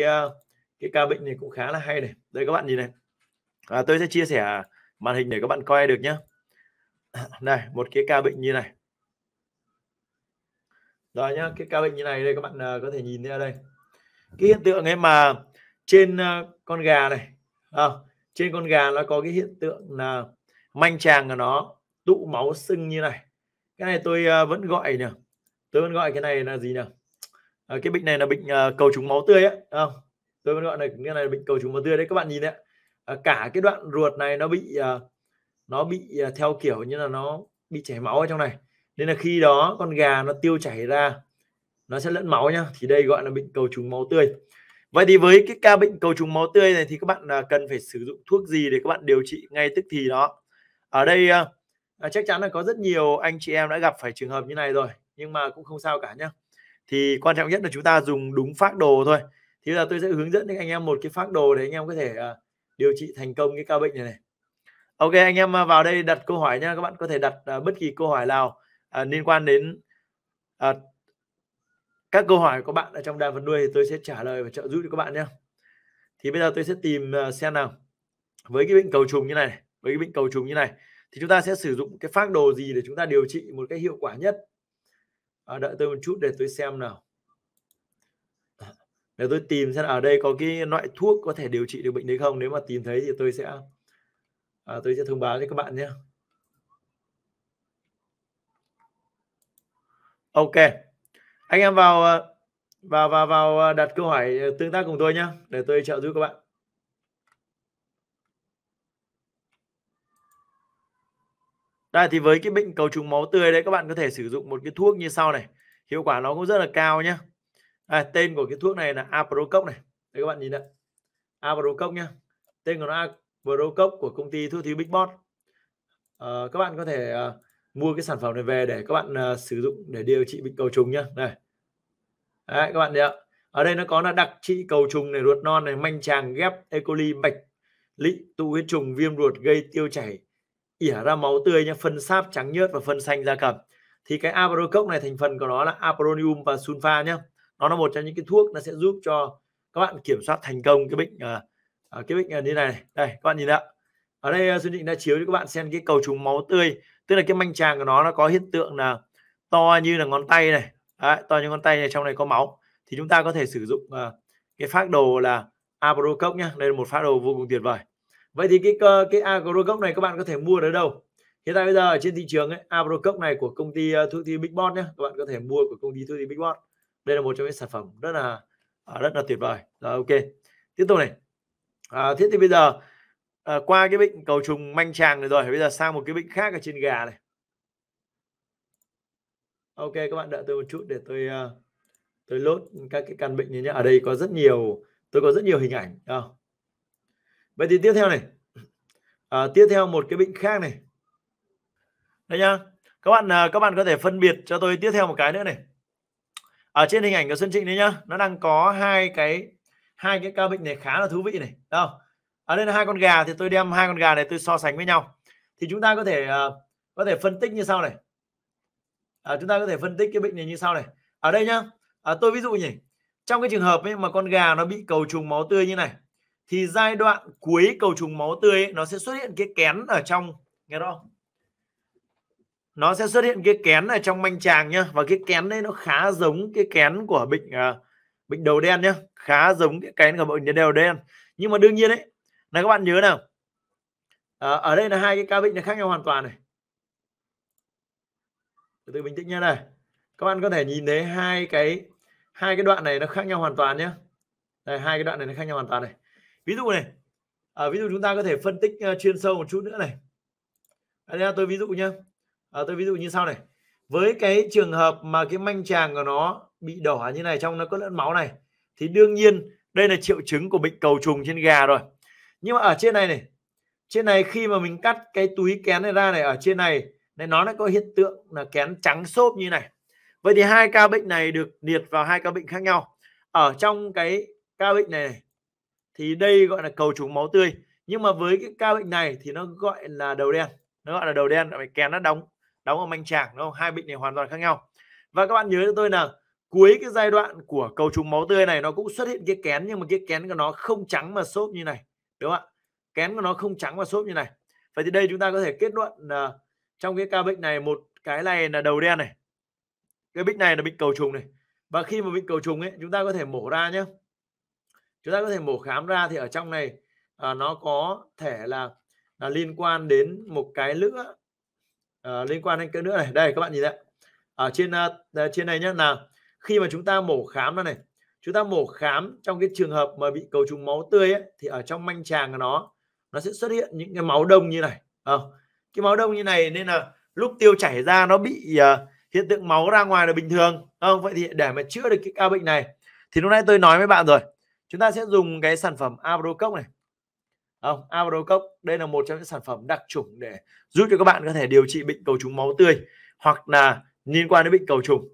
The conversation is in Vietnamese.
Ờ, cái, ca bệnh này cũng khá là hay này đây các bạn nhìn này à, tôi sẽ chia sẻ màn hình để các bạn coi được nhé này một cái ca bệnh như này đó nhá cái ca bệnh như này đây các bạn ờ, có thể nhìn ra đây cái hiện tượng ấy mà trên ờ, con gà này à, trên con gà nó có cái hiện tượng là manh tràng của nó tụ máu sưng như này cái này tôi vẫn gọi nhỉ tôi vẫn gọi cái này là gì nhỉ? à, cái bệnh này là bệnh à, cầu trùng máu tươi ấy à, tôi vẫn gọi là cái này là bệnh cầu trùng máu tươi đấy các bạn nhìn đấy à, cả cái đoạn ruột này nó bị à, nó bị à, theo kiểu như là nó bị chảy máu ở trong này nên là khi đó con gà nó tiêu chảy ra nó sẽ lẫn máu nhá thì đây gọi là bệnh cầu trùng máu tươi vậy thì với cái ca bệnh cầu trùng máu tươi này thì các bạn cần phải sử dụng thuốc gì để các bạn điều trị ngay tức thì đó ở đây chắc chắn là có rất nhiều anh chị em đã gặp phải trường hợp như này rồi nhưng mà cũng không sao cả nhá thì quan trọng nhất là chúng ta dùng đúng phác đồ thôi thì là tôi sẽ hướng dẫn anh em một cái phác đồ để anh em có thể uh, điều trị thành công cái ca bệnh này này ok anh em à, vào đây đặt câu hỏi nha các bạn có thể đặt uh, bất kỳ câu hỏi nào uh, liên quan đến uh, các câu hỏi của bạn ở trong đàn vật nuôi thì tôi sẽ trả lời và trợ giúp cho các bạn nhé thì bây giờ tôi sẽ tìm uh, xem nào với cái bệnh cầu trùng như này với cái bệnh cầu trùng như này thì chúng ta sẽ sử dụng cái phác đồ gì để chúng ta điều trị một cái hiệu quả nhất à, đợi tôi một chút để tôi xem nào để tôi tìm xem ở đây có cái loại thuốc có thể điều trị được bệnh đấy không nếu mà tìm thấy thì tôi sẽ à, tôi sẽ thông báo cho các bạn nhé ok anh em vào à, vào vào vào à, đặt câu hỏi tương tác cùng tôi nhé để tôi trợ giúp các bạn đây thì với cái bệnh cầu trùng máu tươi đấy các bạn có thể sử dụng một cái thuốc như sau này hiệu quả nó cũng rất là cao nhá à, tên của cái thuốc này là Aprococ này đấy các bạn nhìn ạ Aprococ nhá tên của nó Aprococ của công ty thuốc thú Big Bot à, ờ, các bạn có thể à, mua cái sản phẩm này về để các bạn à, sử dụng để điều trị bệnh cầu trùng nhá này đấy, các bạn thấy ạ ở đây nó có là đặc trị cầu trùng này ruột non này manh tràng ghép E. coli bạch lị tụ huyết trùng viêm ruột gây tiêu chảy ỉa ra máu tươi nhé phân sáp trắng nhớt và phân xanh da cầm thì cái aprococ này thành phần của nó là apronium và sulfa nhé nó là một trong những cái thuốc nó sẽ giúp cho các bạn kiểm soát thành công cái bệnh à, cái bệnh ờ, như này, đây các bạn nhìn ạ ở đây xuân định đã chiếu cho các bạn xem cái cầu trùng máu tươi tức là cái manh tràng của nó nó có hiện tượng là to như là ngón tay này Đấy, to như ngón tay này trong này có máu thì chúng ta có thể sử dụng uh, cái phác đồ là Abrocop nhá đây là một phác đồ vô cùng tuyệt vời vậy thì cái cái Agrocock này các bạn có thể mua ở đâu hiện tại bây giờ trên thị trường ấy, Agrocock này của công ty ờ, thuốc thi Big Bot nhé các bạn có thể mua của công ty thuốc thi Big Bot đây là một trong những sản phẩm rất là à, rất là tuyệt vời rồi ok tiếp tục này à, thế thì bây giờ à, qua cái bệnh cầu trùng manh tràng này rồi bây giờ sang một cái bệnh khác ở trên gà này ok các bạn đợi tôi một chút để tôi ờ, tôi lốt các cái căn bệnh này nhé ở đây có rất nhiều tôi có rất nhiều hình ảnh đâu vậy thì tiếp theo này à, tiếp theo một cái bệnh khác này đây nhá các bạn à, các bạn có thể phân biệt cho tôi tiếp theo một cái nữa này ở trên hình ảnh của Xuân Trịnh đấy nhá nó đang có hai cái hai cái ca bệnh này khá là thú vị này đâu ở đây là hai con gà thì tôi đem hai con gà này tôi so sánh với nhau thì chúng ta có thể à, có thể phân tích như sau này à, chúng ta có thể phân tích cái bệnh này như sau này ở đây nhá à, tôi ví dụ nhỉ trong cái trường hợp ấy mà con gà nó bị cầu trùng máu tươi như này thì giai đoạn cuối cầu trùng máu tươi ấy, nó sẽ xuất hiện cái kén ở trong nghe đó nó sẽ xuất hiện cái kén ở trong manh tràng nhá và cái kén đấy nó khá giống cái kén của bệnh à, bệnh đầu đen nhá khá giống cái kén của bệnh đầu đen nhưng mà đương nhiên đấy là các bạn nhớ nào à, ở đây là hai cái ca bệnh này khác nhau hoàn toàn này từ từ bình tĩnh nha này các bạn có thể nhìn thấy hai cái hai cái đoạn này nó khác nhau hoàn toàn nhé đây hai cái đoạn này nó khác nhau hoàn toàn này ví dụ này à, ví dụ chúng ta có thể phân tích uh, chuyên sâu một chút nữa này à, tôi ví dụ nhé, à, tôi ví dụ như sau này với cái trường hợp mà cái manh tràng của nó bị đỏ như này trong nó có lẫn máu này thì đương nhiên đây là triệu chứng của bệnh cầu trùng trên gà rồi nhưng mà ở trên này này trên này khi mà mình cắt cái túi kén này ra này ở trên này này nó lại có hiện tượng là kén trắng xốp như này vậy thì hai ca bệnh này được liệt vào hai ca bệnh khác nhau ở trong cái ca bệnh này, này thì đây gọi là cầu trùng máu tươi nhưng mà với cái ca bệnh này thì nó gọi là đầu đen nó gọi là đầu đen phải kén nó đóng đóng ở manh tràng đúng không hai bệnh này hoàn toàn khác nhau và các bạn nhớ cho tôi là cuối cái giai đoạn của cầu trùng máu tươi này nó cũng xuất hiện cái kén nhưng mà cái kén của nó không trắng mà xốp như này đúng không ạ kén của nó không trắng mà xốp như này vậy thì đây chúng ta có thể kết luận là trong cái ca bệnh này một cái này là đầu đen này cái bệnh này là bệnh cầu trùng này và khi mà bệnh cầu trùng ấy chúng ta có thể mổ ra nhé chúng ta có thể mổ khám ra thì ở trong này à, nó có thể là là liên quan đến một cái nữa à, liên quan đến cái nữa này đây các bạn nhìn đấy ở trên à, à trên này nhé là khi mà chúng ta mổ khám ra này chúng ta mổ khám trong cái trường hợp mà bị cầu trùng máu tươi ấy, thì ở trong manh tràng của nó nó sẽ xuất hiện những cái máu đông như này à, cái máu đông như này nên là lúc tiêu chảy ra nó bị uh, hiện tượng máu ra ngoài là bình thường không ờ, vậy thì để mà chữa được cái ca bệnh này thì lúc nay tôi nói với bạn rồi chúng ta sẽ dùng cái sản phẩm Avrocock này không Avrocock đây là một trong những sản phẩm đặc trùng để giúp cho các bạn có thể điều trị bệnh cầu trùng máu tươi hoặc là liên quan đến bệnh cầu trùng